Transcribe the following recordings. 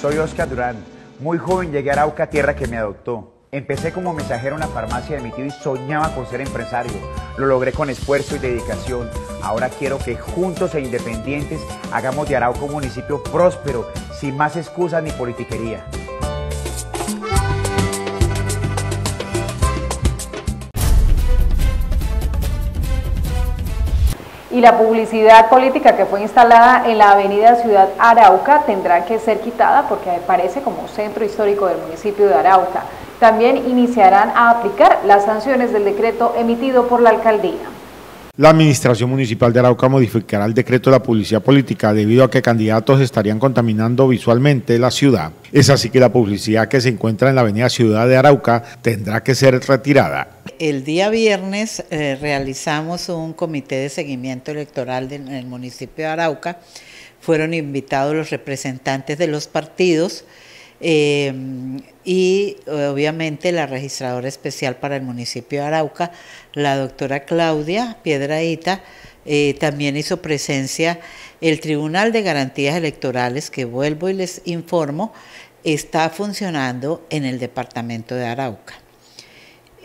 Soy Oscar Durán. Muy joven llegué a Arauca, tierra que me adoptó. Empecé como mensajero en la farmacia de mi tío y soñaba con ser empresario. Lo logré con esfuerzo y dedicación. Ahora quiero que juntos e independientes hagamos de Arauca un municipio próspero, sin más excusas ni politiquería. y la publicidad política que fue instalada en la avenida Ciudad Arauca tendrá que ser quitada porque aparece como centro histórico del municipio de Arauca. También iniciarán a aplicar las sanciones del decreto emitido por la alcaldía. La Administración Municipal de Arauca modificará el decreto de la publicidad política debido a que candidatos estarían contaminando visualmente la ciudad. Es así que la publicidad que se encuentra en la avenida Ciudad de Arauca tendrá que ser retirada el día viernes eh, realizamos un comité de seguimiento electoral en el municipio de Arauca. Fueron invitados los representantes de los partidos eh, y obviamente la registradora especial para el municipio de Arauca, la doctora Claudia Piedraíta, eh, también hizo presencia el Tribunal de Garantías Electorales, que vuelvo y les informo, está funcionando en el departamento de Arauca.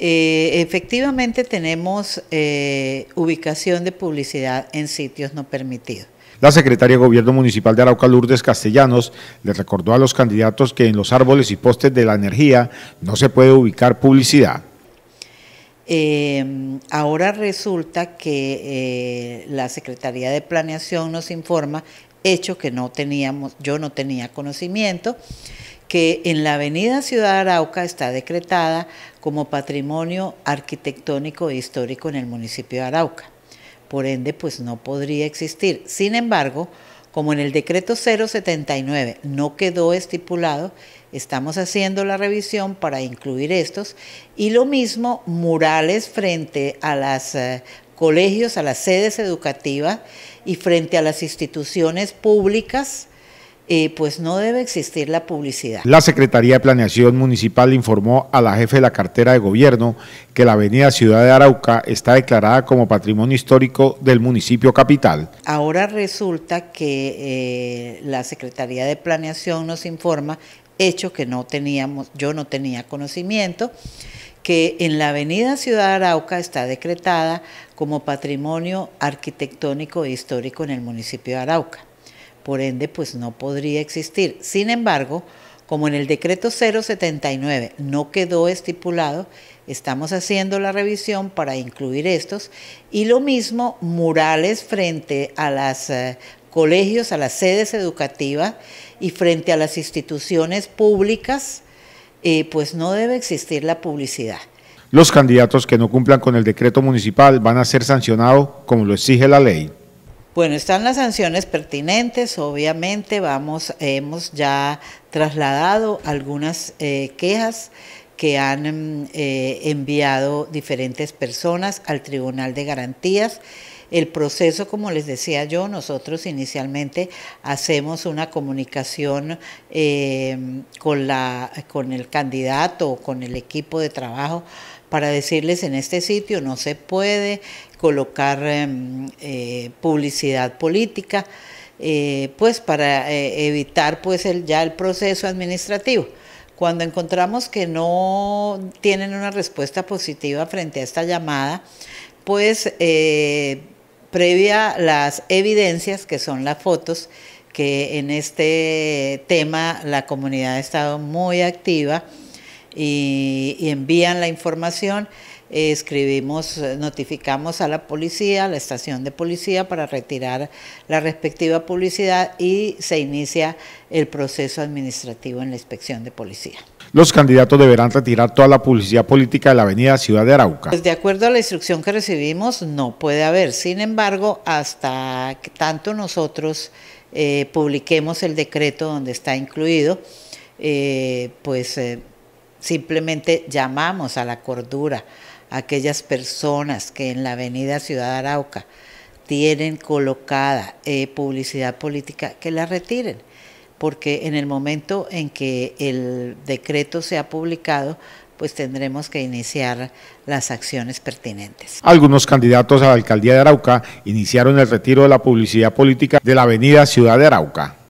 Eh, efectivamente tenemos eh, ubicación de publicidad en sitios no permitidos. La secretaria de Gobierno Municipal de Arauca, Lourdes Castellanos, le recordó a los candidatos que en los árboles y postes de la energía no se puede ubicar publicidad. Eh, ahora resulta que la Secretaría de Planeación nos informa, hecho que no teníamos, yo no tenía conocimiento, que en la avenida Ciudad Arauca está decretada como patrimonio arquitectónico e histórico en el municipio de Arauca. Por ende, pues no podría existir. Sin embargo, como en el decreto 079 no quedó estipulado, estamos haciendo la revisión para incluir estos y lo mismo murales frente a los eh, colegios, a las sedes educativas y frente a las instituciones públicas eh, pues no debe existir la publicidad. La Secretaría de Planeación Municipal informó a la jefe de la cartera de gobierno que la avenida Ciudad de Arauca está declarada como patrimonio histórico del municipio capital. Ahora resulta que eh, la Secretaría de Planeación nos informa, hecho que no teníamos, yo no tenía conocimiento, que en la avenida Ciudad de Arauca está decretada como patrimonio arquitectónico e histórico en el municipio de Arauca por ende pues no podría existir. Sin embargo, como en el decreto 079 no quedó estipulado, estamos haciendo la revisión para incluir estos y lo mismo murales frente a los eh, colegios, a las sedes educativas y frente a las instituciones públicas, eh, pues no debe existir la publicidad. Los candidatos que no cumplan con el decreto municipal van a ser sancionados como lo exige la ley. Bueno, están las sanciones pertinentes, obviamente hemos ya trasladado algunas eh, quejas que han mm, eh, enviado diferentes personas al Tribunal de Garantías. El proceso, como les decía yo, nosotros inicialmente hacemos una comunicación eh, con, con el candidato o con el equipo de trabajo para decirles en este sitio no se puede colocar eh, eh, publicidad política, eh, pues para evitar pues ya el proceso administrativo. Cuando encontramos que no tienen una respuesta positiva frente a esta llamada, pues previa las evidencias, que son las fotos, que en este tema la comunidad ha estado muy activa, y, envían la información, escribimos, notificamos a la policía, a la estación de policía para retirar la respectiva publicidad y se inicia el proceso administrativo en la inspección de policía. Los candidatos deberán retirar toda la publicidad política de la avenida Ciudad de Arauca. Pues, de acuerdo a la instrucción que recibimos, no puede haber. Sin embargo, hasta que tanto nosotros eh, publiquemos el decreto donde está incluido, eh, pues eh, Simplemente llamamos a la cordura a aquellas personas que en la avenida Ciudad Arauca tienen colocada eh, publicidad política, que la retiren, porque en el momento en que el decreto sea publicado, pues tendremos que iniciar las acciones pertinentes. Algunos candidatos a la alcaldía de Arauca iniciaron el retiro de la publicidad política de la avenida Ciudad de Arauca.